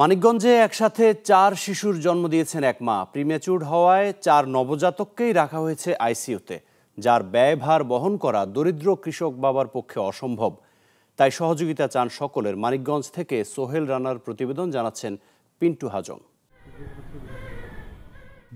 মানিকগঞ্জে একসাথে চার শিশুর জন্ম দিয়েছেন এক মা প্রিমেচুর হওয়ায় চার নবজাতককেই রাখা হয়েছে আইসিইউতে যার ব্যয়ভার বহন করা দরিদ্র কৃষক বাবার পক্ষে অসম্ভব তাই সহযোগিতা চান সকলের মানিকগঞ্জ থেকে সোহেল রানার প্রতিবেদন জানাচ্ছেন পিন্টু হাজং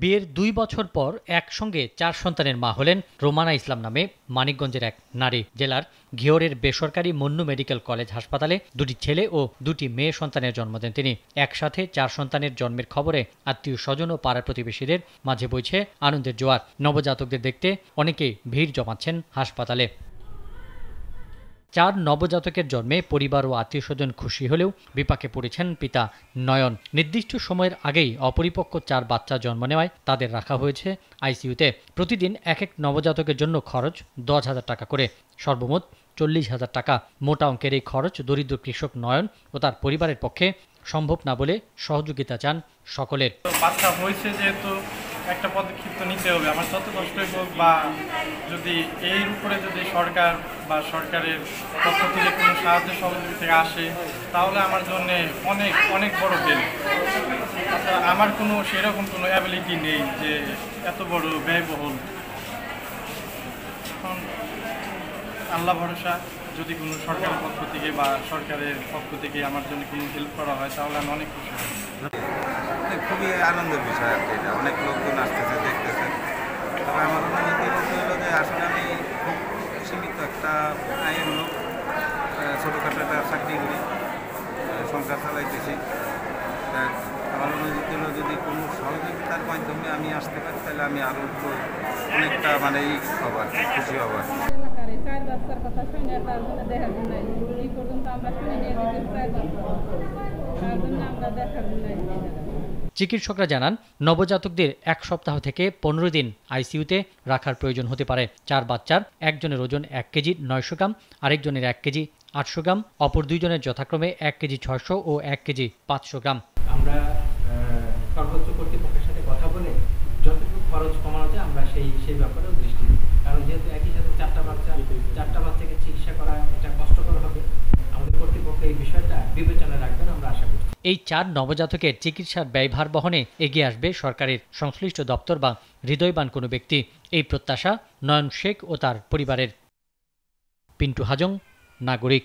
বিয়ের দুই বছর পর একসঙ্গে চার সন্তানের মা হলেন রোমানা ইসলাম নামে মানিকগঞ্জের এক নারী জেলার ঘিওরের বেসরকারি মন্নু মেডিকেল কলেজ হাসপাতালে দুটি ছেলে ও দুটি মেয়ে সন্তানের জন্ম দেন তিনি একসাথে চার সন্তানের জন্মের খবরে আত্মীয় স্বজন ও পাড়া প্রতিবেশীদের মাঝে বইছে আনন্দের জোয়ার নবজাতকদের দেখতে অনেকেই ভিড় জমাচ্ছেন হাসপাতালে চার নবজাতকের জন্মে পরিবার ও আত্মীয় স্বজন খুশি হলেও বিপাকে পড়েছেন পিতা নয়ন নির্দিষ্ট সময়ের আগেই অপরিপক্ক চার বাচ্চা জন্ম নেওয়ায় তাদের রাখা হয়েছে আইসিউতে প্রতিদিন এক এক নবজাতকের জন্য খরচ দশ হাজার টাকা করে সর্বমোট চল্লিশ হাজার টাকা মোটা অঙ্কের এই খরচ দরিদ্র কৃষক নয়ন ও তার পরিবারের পক্ষে সম্ভব না বলে সহযোগিতা চান সকলের বাচ্চা হয়েছে যেহেতু একটা পদক্ষেপ তো নিতে হবে আমার যত কষ্টই হোক বা যদি এর উপরে যদি সরকার বা সরকারের পক্ষ থেকে কোনো সাহায্য সহযোগিতা আসে তাহলে আমার জন্য অনেক অনেক বড় বেল আচ্ছা, আমার কোনো সেরকম কোনো অ্যাবিলিটি নেই যে এত বড় ব্যয়বহুল আল্লাহ ভরসা যদি কোনো সরকারের পক্ষ থেকে বা সরকারের পক্ষ থেকে আমার জন্য কোনো হেল্প করা হয় তাহলে আমি অনেক খুশি খুবই আনন্দের বিষয় আর কি এটা অনেক লোকজন আসতেছে দেখতেছে তবে আমার মনে হয় যে আসলে আমি খুব একটা আইন লোক ছোটোখাটো একটা চাকরি করি সংসার চালাইতেছি আমার অনুযায়ী হল যদি কোনো সহযোগিতার মাধ্যমে আমি আসতে পারি তাহলে আমি আরও অনেকটা মানে ই হব আর কি খুশি হব আর কি কথা শুনে তার জন্য এই পর্যন্ত আমরা শুনে নিয়ে তার জন্য চিকিৎসকরা জানান নবজাতকদের এক সপ্তাহ থেকে পনেরো দিন আইসিইউতে রাখার প্রয়োজন হতে পারে চার বাচ্চার একজনের ওজন এক কেজি নয়শো গ্রাম আরেকজনের এক কেজি আটশো গ্রাম অপর দুইজনের যথাক্রমে এক কেজি ছয়শো ও এক কেজি পাঁচশো গ্রাম আমরা সর্বোচ্চ কর্তৃপক্ষের সাথে কথা বলে যতটুকু খরচ কমানো যায় আমরা সেই সেই ব্যাপারেও দৃষ্টি এই চার নবজাতকের চিকিৎসার ব্যয়ভার বহনে এগিয়ে আসবে সরকারের সংশ্লিষ্ট দপ্তর বা হৃদয়বান কোনো ব্যক্তি এই প্রত্যাশা নয়ন শেখ ও তার পরিবারের পিন্টু হাজং নাগরিক